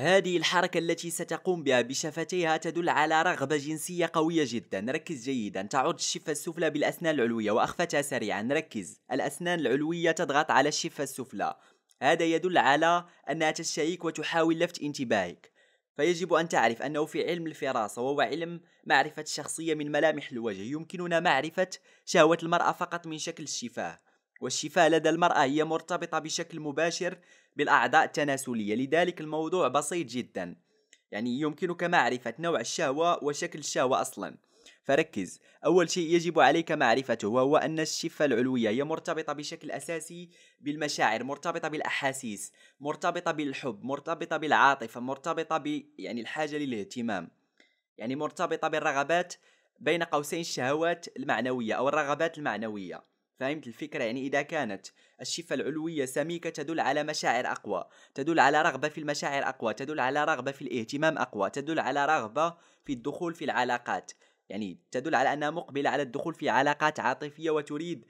هذه الحركة التي ستقوم بها بشفتيها تدل على رغبة جنسية قوية جدا ركز جيدا تعض الشفة السفلى بالأسنان العلوية وأخفتها سريعا ركز الأسنان العلوية تضغط على الشفة السفلى هذا يدل على أنها تشتهيك وتحاول لفت انتباهك فيجب أن تعرف أنه في علم الفراسة وهو علم معرفة الشخصية من ملامح الوجه يمكننا معرفة شهوة المرأة فقط من شكل الشفاه والشفاء لدى المرأة هي مرتبطة بشكل مباشر بالأعضاء التناسلية لذلك الموضوع بسيط جدا يعني يمكنك معرفة نوع الشهوة وشكل الشهوة أصلا فركز أول شيء يجب عليك معرفته وهو أن الشفة العلوية هي مرتبطة بشكل أساسي بالمشاعر مرتبطة بالأحاسيس مرتبطة بالحب مرتبطة بالعاطفة مرتبطة ب يعني الحاجة للاهتمام يعني مرتبطة بالرغبات بين قوسين الشهوات المعنوية أو الرغبات المعنوية فهمت الفكرة يعني إذا كانت الشفة العلوية سميكة تدل على مشاعر أقوى تدل على رغبة في المشاعر أقوى تدل على رغبة في الاهتمام أقوى تدل على رغبة في الدخول في العلاقات يعني تدل على أنها مقبلة على الدخول في علاقات عاطفية وتريد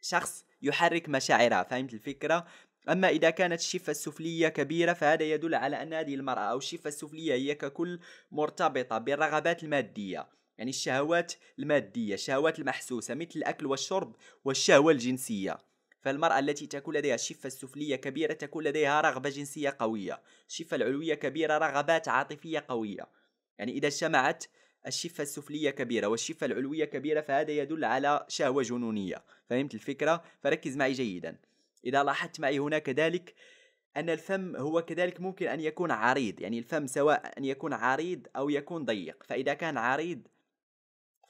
شخص يحرك مشاعرها فهمت الفكرة أما إذا كانت الشفة السفلية كبيرة فهذا يدل على أن هذه المرأة أو الشفة السفلية هي ككل مرتبطة بالرغبات المادية يعني الشهوات المادية الشهوات المحسوسة مثل الأكل والشرب والشهوة الجنسية فالمرأة التي تكون لديها الشفة السفلية كبيرة تكون لديها رغبة جنسية قوية الشفة العلوية كبيرة رغبات عاطفية قوية يعني إذا اجتمعت الشفة السفلية كبيرة والشفة العلوية كبيرة فهذا يدل على شهوة جنونية فهمت الفكرة فركز معي جيدا إذا لاحظت معي هنا كذلك أن الفم هو كذلك ممكن أن يكون عريض يعني الفم سواء أن يكون عريض أو يكون ضيق فإذا كان عريض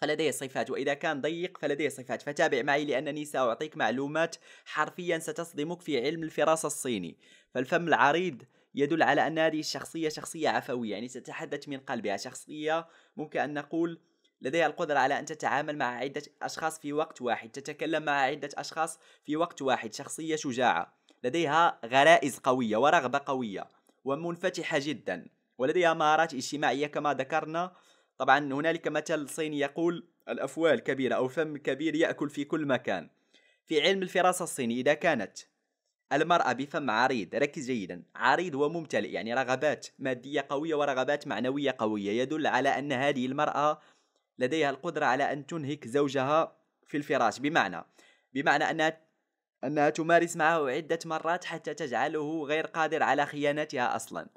فلديه صفات وإذا كان ضيق فلديه صفات فتابع معي لأنني سأعطيك معلومات حرفيا ستصدمك في علم الفراسة الصيني فالفم العريض يدل على أن هذه الشخصية شخصية عفوية يعني تتحدث من قلبها شخصية ممكن أن نقول لديها القدرة على أن تتعامل مع عدة أشخاص في وقت واحد تتكلم مع عدة أشخاص في وقت واحد شخصية شجاعة لديها غرائز قوية ورغبة قوية ومنفتحة جدا ولديها مهارات اجتماعية كما ذكرنا طبعا هنالك مثل صيني يقول الأفوال كبيرة أو فم كبير يأكل في كل مكان في علم الفراسة الصيني إذا كانت المرأة بفم عريض ركز جيدا عريض وممتلئ يعني رغبات مادية قوية ورغبات معنوية قوية يدل على أن هذه المرأة لديها القدرة على أن تنهك زوجها في الفراش بمعنى بمعنى أنها أنها تمارس معه عدة مرات حتى تجعله غير قادر على خيانتها أصلا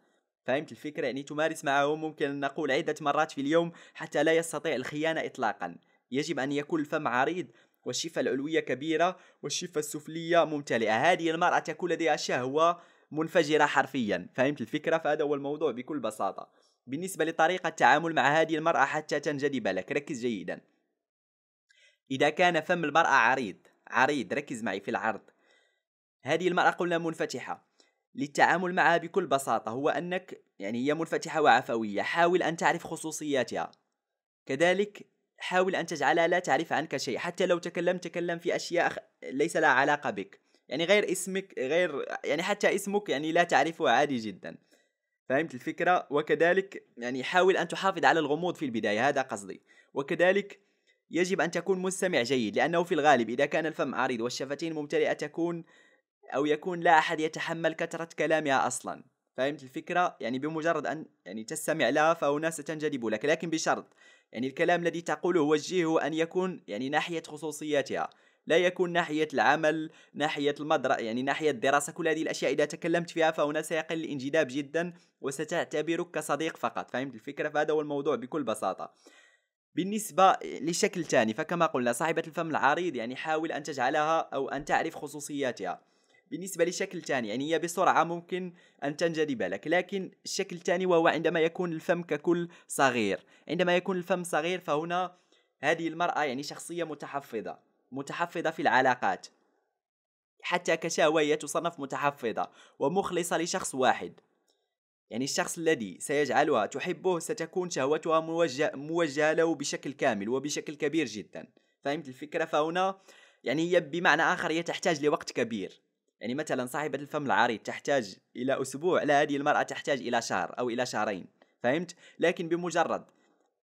فهمت الفكرة يعني تمارس معهم ممكن أن نقول عدة مرات في اليوم حتى لا يستطيع الخيانة إطلاقا يجب أن يكون الفم عريض والشفة العلوية كبيرة والشفة السفلية ممتلئة هذه المرأة تكون لديها شهوة منفجرة حرفيا فهمت الفكرة فهذا هو الموضوع بكل بساطة بالنسبة لطريقة التعامل مع هذه المرأة حتى تنجذب لك ركز جيدا إذا كان فم المرأة عريض عريض ركز معي في العرض هذه المرأة قلنا منفتحة للتعامل معها بكل بساطة هو أنك يعني هي منفتحة وعفوية حاول أن تعرف خصوصياتها كذلك حاول أن تجعلها لا تعرف عنك شيء حتى لو تكلم تكلم في أشياء ليس لها علاقة بك يعني غير اسمك غير يعني حتى اسمك يعني لا تعرفه عادي جدا فهمت الفكرة وكذلك يعني حاول أن تحافظ على الغموض في البداية هذا قصدي وكذلك يجب أن تكون مستمع جيد لأنه في الغالب إذا كان الفم عريض والشفتين ممتلئة تكون او يكون لا احد يتحمل كثره كلامها اصلا فهمت الفكره يعني بمجرد ان يعني تستمع لها فهنا ستنجذب لك لكن بشرط يعني الكلام الذي تقوله وجهه ان يكون يعني ناحيه خصوصياتها لا يكون ناحيه العمل ناحيه المدرسه يعني ناحيه الدراسه كل هذه الاشياء اذا تكلمت فيها فهنا سيقل الانجذاب جدا وستعتبرك كصديق فقط فهمت الفكره فهذا هو الموضوع بكل بساطه بالنسبة لشكل ثاني فكما قلنا صاحبة الفم العريض يعني حاول أن تجعلها أو أن تعرف خصوصياتها بالنسبة للشكل الثاني يعني هي بسرعة ممكن أن تنجذب لك لكن الشكل الثاني وهو عندما يكون الفم ككل صغير عندما يكون الفم صغير فهنا هذه المرأة يعني شخصية متحفظة متحفظة في العلاقات حتى كشاوية تصنف متحفظة ومخلصة لشخص واحد يعني الشخص الذي سيجعلها تحبه ستكون شهوتها موجه موجهة له بشكل كامل وبشكل كبير جدا فهمت الفكرة فهنا يعني هي بمعنى آخر هي تحتاج لوقت كبير يعني مثلا صاحبة الفم العريض تحتاج إلى أسبوع لا هذه المرأة تحتاج إلى شهر أو إلى شهرين فهمت لكن بمجرد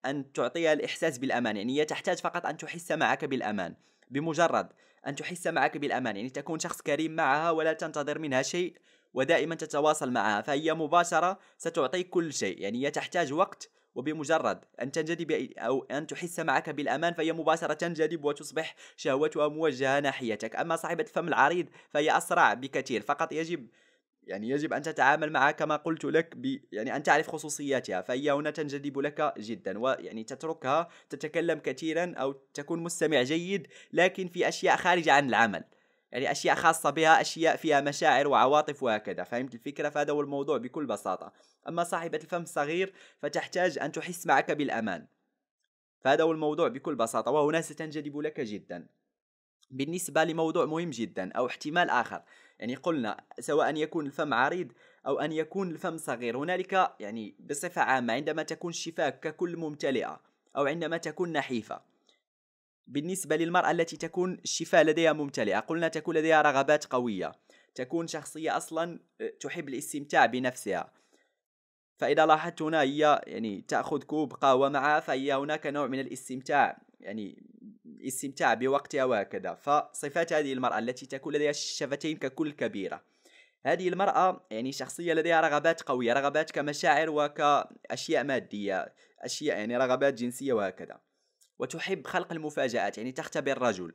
أن تعطيها الإحساس بالأمان يعني هي تحتاج فقط أن تحس معك بالأمان بمجرد أن تحس معك بالأمان يعني تكون شخص كريم معها ولا تنتظر منها شيء ودائما تتواصل معها فهي مباشرة ستعطيك كل شيء يعني هي تحتاج وقت وبمجرد أن تنجذب أو أن تحس معك بالأمان فهي مباشرة تنجذب وتصبح شهوتها موجهة ناحيتك أما صاحبة الفم العريض فهي أسرع بكثير فقط يجب يعني يجب أن تتعامل معها كما قلت لك ب... يعني أن تعرف خصوصياتها فهي هنا تنجذب لك جدا ويعني تتركها تتكلم كثيرا أو تكون مستمع جيد لكن في أشياء خارجة عن العمل يعني اشياء خاصه بها اشياء فيها مشاعر وعواطف وهكذا فهمت الفكره فهذا هو الموضوع بكل بساطه اما صاحبه الفم الصغير فتحتاج ان تحس معك بالامان فهذا هو الموضوع بكل بساطه وهنا ستنجذب لك جدا بالنسبه لموضوع مهم جدا او احتمال اخر يعني قلنا سواء أن يكون الفم عريض او ان يكون الفم صغير هنالك يعني بصفه عامه عندما تكون الشفاه ككل ممتلئه او عندما تكون نحيفه بالنسبة للمرأة التي تكون الشفاه لديها ممتلئة قلنا تكون لديها رغبات قوية تكون شخصية أصلا آه، تحب الاستمتاع بنفسها فإذا لاحظت هنا هي يعني تأخذ كوب قهوة معها فهي هناك نوع من الاستمتاع يعني الاستمتاع بوقتها وهكذا فصفات هذه المرأة التي تكون لديها الشفتين ككل كبيرة هذه المرأة يعني شخصية لديها رغبات قوية رغبات كمشاعر وكأشياء مادية أشياء يعني رغبات جنسية وهكذا وتحب خلق المفاجآت يعني تختبر الرجل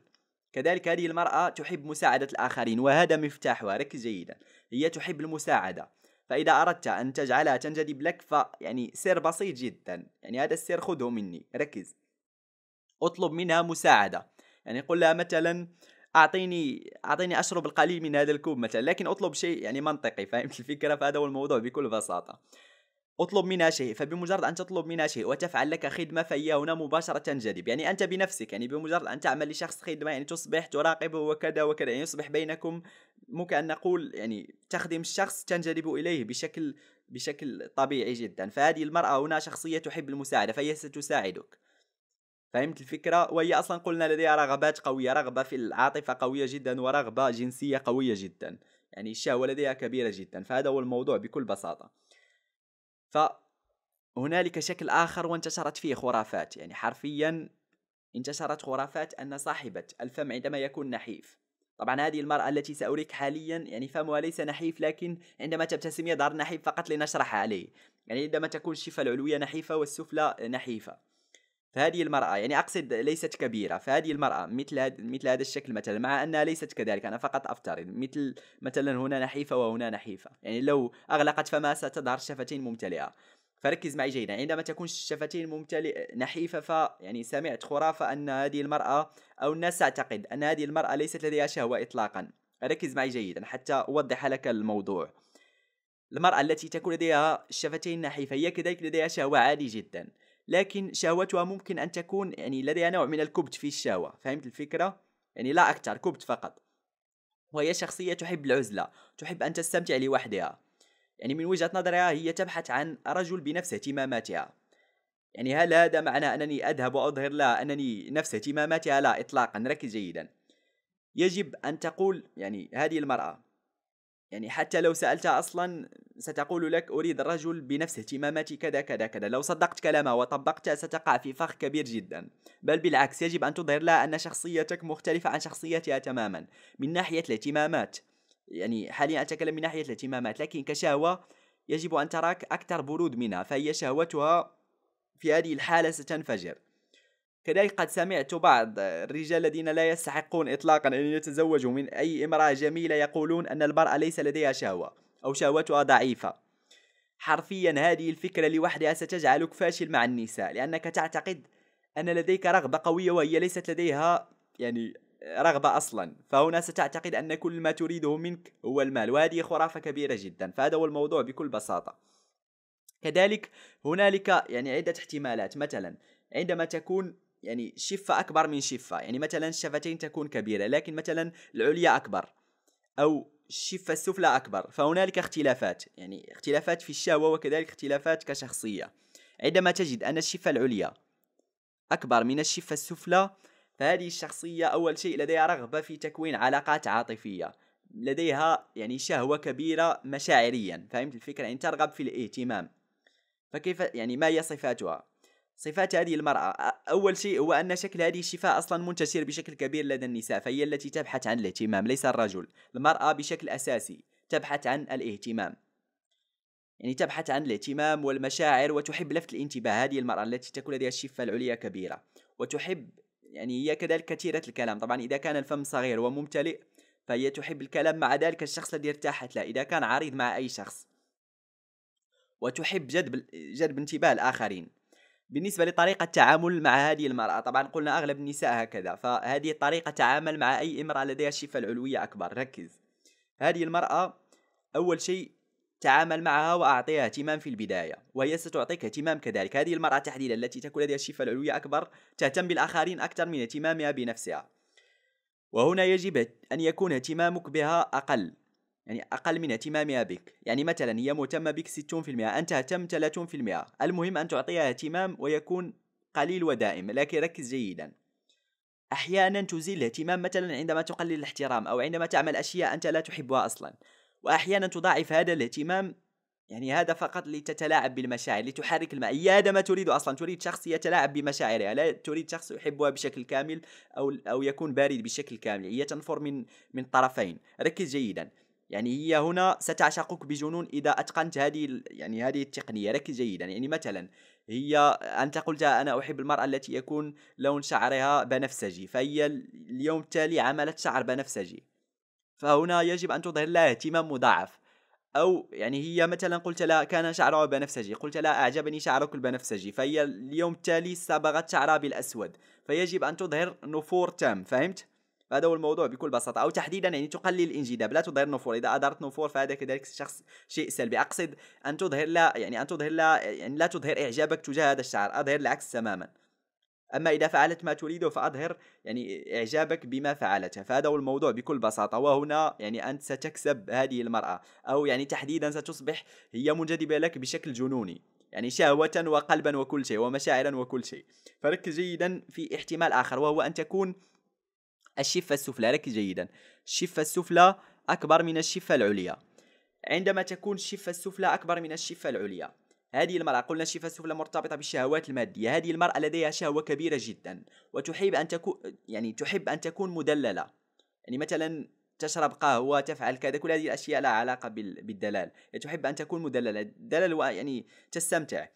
كذلك هذه المرأة تحب مساعدة الآخرين وهذا مفتاحها ركز جيدا هي تحب المساعدة فإذا أردت أن تجعلها تنجذب لك فيعني سر بسيط جدا يعني هذا السر خذه مني ركز أطلب منها مساعدة يعني قل لها مثلا أعطيني أعطيني أشرب القليل من هذا الكوب مثلا لكن أطلب شيء يعني منطقي فهمت الفكرة فهذا هو الموضوع بكل بساطة اطلب منها شيء فبمجرد ان تطلب منها شيء وتفعل لك خدمه فهي هنا مباشره تنجذب يعني انت بنفسك يعني بمجرد ان تعمل لشخص خدمه يعني تصبح تراقبه وكذا وكذا يعني يصبح بينكم ممكن ان نقول يعني تخدم الشخص تنجذب اليه بشكل بشكل طبيعي جدا فهذه المراه هنا شخصيه تحب المساعده فهي ستساعدك فهمت الفكره وهي اصلا قلنا لديها رغبات قويه رغبه في العاطفه قويه جدا ورغبه جنسيه قويه جدا يعني الشهوه لديها كبيره جدا فهذا هو الموضوع بكل بساطه فهنالك شكل آخر وانتشرت فيه خرافات يعني حرفيا انتشرت خرافات أن صاحبة الفم عندما يكون نحيف طبعا هذه المرأة التي سأريك حاليا يعني فمها ليس نحيف لكن عندما تبتسم يظهر نحيف فقط لنشرح عليه يعني عندما تكون الشفة العلوية نحيفة والسفلى نحيفة فهذه المرأة يعني أقصد ليست كبيرة فهذه المرأة مثل مثل هذا الشكل مثلا مع أنها ليست كذلك أنا فقط أفترض مثل مثلا هنا نحيفة وهنا نحيفة يعني لو أغلقت فما ستظهر شفتين ممتلئة فركز معي جيدا عندما تكون الشفتين ممتلئة نحيفة ف يعني سمعت خرافة أن هذه المرأة أو الناس تعتقد أن هذه المرأة ليست لديها شهوة إطلاقا ركز معي جيدا حتى أوضح لك الموضوع المرأة التي تكون لديها الشفتين نحيفة هي كذلك لديها شهوة عادي جدا لكن شهوتها ممكن أن تكون يعني لديها نوع من الكبت في الشهوة فهمت الفكرة؟ يعني لا أكثر كبت فقط وهي شخصية تحب العزلة تحب أن تستمتع لوحدها يعني من وجهة نظرها هي تبحث عن رجل بنفس اهتماماتها يعني هل هذا معنى أنني أذهب وأظهر لها أنني نفس اهتماماتها لا إطلاقا ركز جيدا يجب أن تقول يعني هذه المرأة يعني حتى لو سألتها أصلا ستقول لك أريد الرجل بنفس اهتماماتي كذا كذا كذا لو صدقت كلامه وطبقته ستقع في فخ كبير جدا بل بالعكس يجب أن تظهر لها أن شخصيتك مختلفة عن شخصيتها تماما من ناحية الاهتمامات يعني حاليا أتكلم من ناحية الاهتمامات لكن كشهوة يجب أن تراك أكثر برود منها فهي شهوتها في هذه الحالة ستنفجر كذلك قد سمعت بعض الرجال الذين لا يستحقون إطلاقا أن يتزوجوا من أي امرأة جميلة يقولون أن المرأة ليس لديها شهوة أو شهوتها ضعيفة حرفيا هذه الفكرة لوحدها ستجعلك فاشل مع النساء لأنك تعتقد أن لديك رغبة قوية وهي ليست لديها يعني رغبة أصلا فهنا ستعتقد أن كل ما تريده منك هو المال وهذه خرافة كبيرة جدا فهذا هو الموضوع بكل بساطة كذلك هنالك يعني عدة احتمالات مثلا عندما تكون يعني شفة أكبر من شفة يعني مثلا الشفتين تكون كبيرة لكن مثلا العليا أكبر أو الشفة السفلى أكبر فهنالك اختلافات يعني اختلافات في الشهوة وكذلك اختلافات كشخصية عندما تجد أن الشفة العليا أكبر من الشفة السفلى فهذه الشخصية أول شيء لديها رغبة في تكوين علاقات عاطفية لديها يعني شهوة كبيرة مشاعريا فهمت الفكرة يعني ترغب في الاهتمام فكيف يعني ما هي صفاتها صفات هذه المرأة أول شيء هو أن شكل هذه الشفاء أصلا منتشر بشكل كبير لدى النساء فهي التي تبحث عن الاهتمام ليس الرجل المرأة بشكل أساسي تبحث عن الاهتمام يعني تبحث عن الاهتمام والمشاعر وتحب لفت الانتباه هذه المرأة التي تكون لديها الشفة العليا كبيرة وتحب يعني هي كذلك كثيرة الكلام طبعا إذا كان الفم صغير وممتلئ فهي تحب الكلام مع ذلك الشخص الذي ارتاحت له إذا كان عريض مع أي شخص وتحب جذب جذب انتباه الآخرين بالنسبه لطريقه التعامل مع هذه المراه طبعا قلنا اغلب النساء هكذا فهذه الطريقه تعامل مع اي امراه لديها شفه العلويه اكبر ركز هذه المراه اول شيء تعامل معها واعطيها اهتمام في البدايه وهي ستعطيك اهتمام كذلك هذه المراه تحديدا التي تكون لديها الشفه العلويه اكبر تهتم بالاخرين اكثر من اهتمامها بنفسها وهنا يجب ان يكون اهتمامك بها اقل يعني أقل من اهتمامها بك يعني مثلا هي مهتمة بك 60% أنت اهتمت 30% المهم أن تعطيها اهتمام ويكون قليل ودائم لكن ركز جيدا أحيانا تزيل الاهتمام مثلا عندما تقلل الاحترام أو عندما تعمل أشياء أنت لا تحبها أصلا وأحيانا تضاعف هذا الاهتمام يعني هذا فقط لتتلاعب بالمشاعر لتحرك الماء هي هذا ما تريد اصلا تريد شخص يتلاعب بمشاعرها لا تريد شخص يحبها بشكل كامل او او يكون بارد بشكل كامل هي تنفر من من طرفين ركز جيدا يعني هي هنا ستعشقك بجنون اذا اتقنت هذه يعني هذه التقنيه ركز جيدا يعني مثلا هي انت قلت انا احب المراه التي يكون لون شعرها بنفسجي فهي اليوم التالي عملت شعر بنفسجي فهنا يجب ان تظهر لها اهتمام مضاعف او يعني هي مثلا قلت لها كان شعرها بنفسجي قلت لها اعجبني شعرك البنفسجي فهي اليوم التالي صبغت شعرها بالاسود فيجب ان تظهر نفور تام فهمت هذا هو الموضوع بكل بساطه او تحديدا يعني تقلل الانجذاب لا تظهر نفور اذا اظهرت نفور فهذا كذلك شخص شيء سلبي اقصد ان تظهر لا يعني ان تظهر لا يعني لا تظهر اعجابك تجاه هذا الشعر اظهر العكس تماما اما اذا فعلت ما تريده فاظهر يعني اعجابك بما فعلته فهذا هو الموضوع بكل بساطه وهنا يعني انت ستكسب هذه المراه او يعني تحديدا ستصبح هي منجذبه لك بشكل جنوني يعني شهوة وقلبا وكل شيء ومشاعرا وكل شيء فركز جيدا في احتمال آخر وهو أن تكون الشفة السفلى ركز جيدا الشفة السفلى أكبر من الشفة العليا عندما تكون الشفة السفلى أكبر من الشفة العليا هذه المرأة قلنا الشفة السفلى مرتبطة بالشهوات المادية هذه المرأة لديها شهوة كبيرة جدا وتحب أن تكون يعني تحب أن تكون مدللة يعني مثلا تشرب قهوة تفعل كذا كل هذه الأشياء لها علاقة بالدلال يعني تحب أن تكون مدللة دلل يعني تستمتع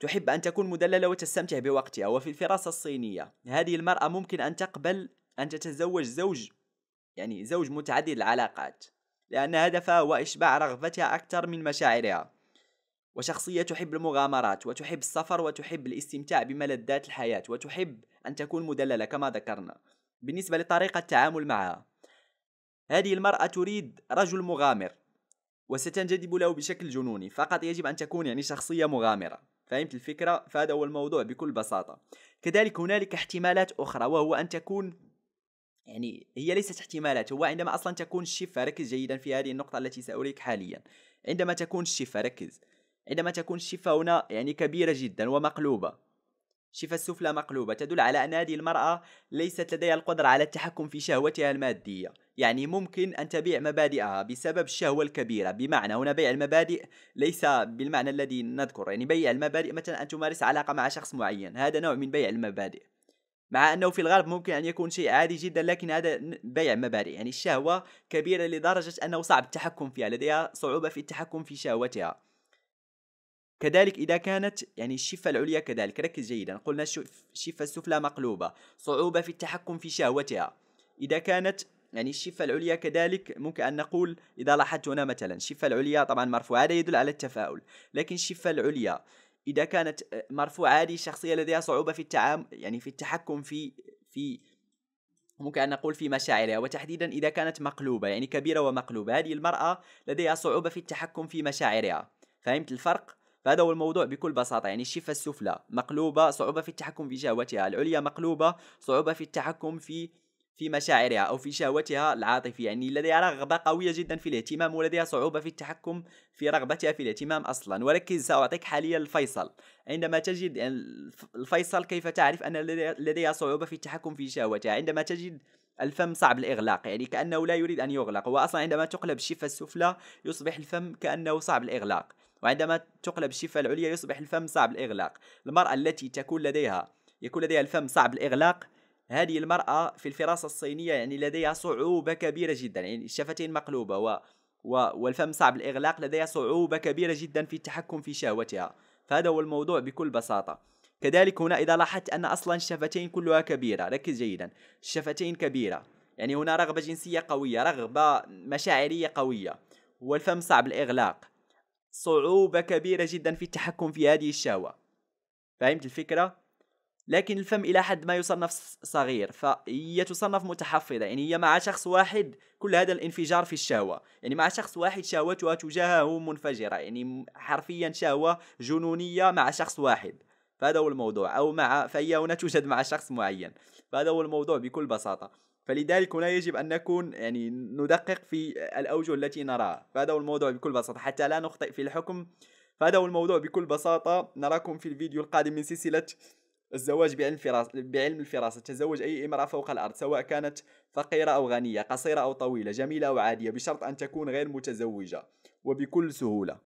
تحب أن تكون مدللة وتستمتع بوقتها وفي الفراسة الصينية هذه المرأة ممكن أن تقبل أن تتزوج زوج يعني زوج متعدد العلاقات لأن هدفها هو إشباع رغبتها أكثر من مشاعرها وشخصية تحب المغامرات وتحب السفر وتحب الاستمتاع بملذات الحياة وتحب أن تكون مدللة كما ذكرنا بالنسبة لطريقة التعامل معها هذه المرأة تريد رجل مغامر وستنجذب له بشكل جنوني فقط يجب أن تكون يعني شخصية مغامرة فهمت الفكرة؟ فهذا هو الموضوع بكل بساطة كذلك هنالك احتمالات أخرى وهو أن تكون يعني هي ليست احتمالات هو عندما اصلا تكون الشفه ركز جيدا في هذه النقطه التي ساريك حاليا عندما تكون الشفه ركز عندما تكون الشفه هنا يعني كبيره جدا ومقلوبه الشفه السفلى مقلوبه تدل على ان هذه المراه ليست لديها القدره على التحكم في شهوتها الماديه يعني ممكن ان تبيع مبادئها بسبب الشهوه الكبيره بمعنى هنا بيع المبادئ ليس بالمعنى الذي نذكر يعني بيع المبادئ مثلا ان تمارس علاقه مع شخص معين هذا نوع من بيع المبادئ مع أنه في الغرب ممكن أن يكون شيء عادي جدا لكن هذا بيع مبادئ يعني الشهوة كبيرة لدرجة أنه صعب التحكم فيها لديها صعوبة في التحكم في شهوتها كذلك إذا كانت يعني الشفة العليا كذلك ركز جيدا قلنا الشفة السفلى مقلوبة صعوبة في التحكم في شهوتها إذا كانت يعني الشفة العليا كذلك ممكن أن نقول إذا لاحظت هنا مثلا الشفة العليا طبعا مرفوعة هذا يدل على التفاؤل لكن الشفة العليا اذا كانت آه، مرفوعه هذه الشخصيه لديها صعوبه في التعامل يعني في التحكم في في ممكن أن نقول في مشاعرها وتحديدا إذا كانت مقلوبة يعني كبيرة ومقلوبة هذه المرأة لديها صعوبة في التحكم في مشاعرها فهمت الفرق؟ فهذا هو الموضوع بكل بساطة يعني الشفة السفلى مقلوبة صعوبة في التحكم في شهوتها العليا مقلوبة صعوبة في التحكم في في مشاعرها أو في شهوتها العاطفية يعني لديها رغبة قوية جدا في الاهتمام ولديها صعوبة في التحكم في رغبتها في الاهتمام أصلا ولكن سأعطيك حاليا الفيصل عندما تجد الفيصل كيف تعرف أن لديها صعوبة في التحكم في شهوتها عندما تجد الفم صعب الإغلاق يعني كأنه لا يريد أن يغلق وأصلا عندما تقلب الشفة السفلى يصبح الفم كأنه صعب الإغلاق وعندما تقلب الشفة العليا يصبح الفم صعب الإغلاق المرأة التي تكون لديها يكون لديها الفم صعب الإغلاق هذه المرأة في الفراسة الصينية يعني لديها صعوبة كبيرة جدا يعني الشفتين مقلوبة و... و... والفم صعب الإغلاق لديها صعوبة كبيرة جدا في التحكم في شهوتها فهذا هو الموضوع بكل بساطة كذلك هنا إذا لاحظت أن أصلا الشفتين كلها كبيرة ركز جيدا الشفتين كبيرة يعني هنا رغبة جنسية قوية رغبة مشاعرية قوية والفم صعب الإغلاق صعوبة كبيرة جدا في التحكم في هذه الشهوة فهمت الفكرة؟ لكن الفم الى حد ما يصنف صغير فهي تصنف متحفظه يعني هي مع شخص واحد كل هذا الانفجار في الشهوه يعني مع شخص واحد شهوتها تجاهه منفجره يعني حرفيا شهوه جنونيه مع شخص واحد فهذا هو الموضوع او مع فهي هنا توجد مع شخص معين فهذا هو الموضوع بكل بساطه فلذلك هنا يجب ان نكون يعني ندقق في الاوجه التي نراها فهذا هو الموضوع بكل بساطه حتى لا نخطئ في الحكم فهذا هو الموضوع بكل بساطه نراكم في الفيديو القادم من سلسله الزواج بعلم الفراسة بعلم الفراسة تزوج أي امرأة فوق الأرض سواء كانت فقيرة أو غنية قصيرة أو طويلة جميلة أو عادية بشرط أن تكون غير متزوجة وبكل سهولة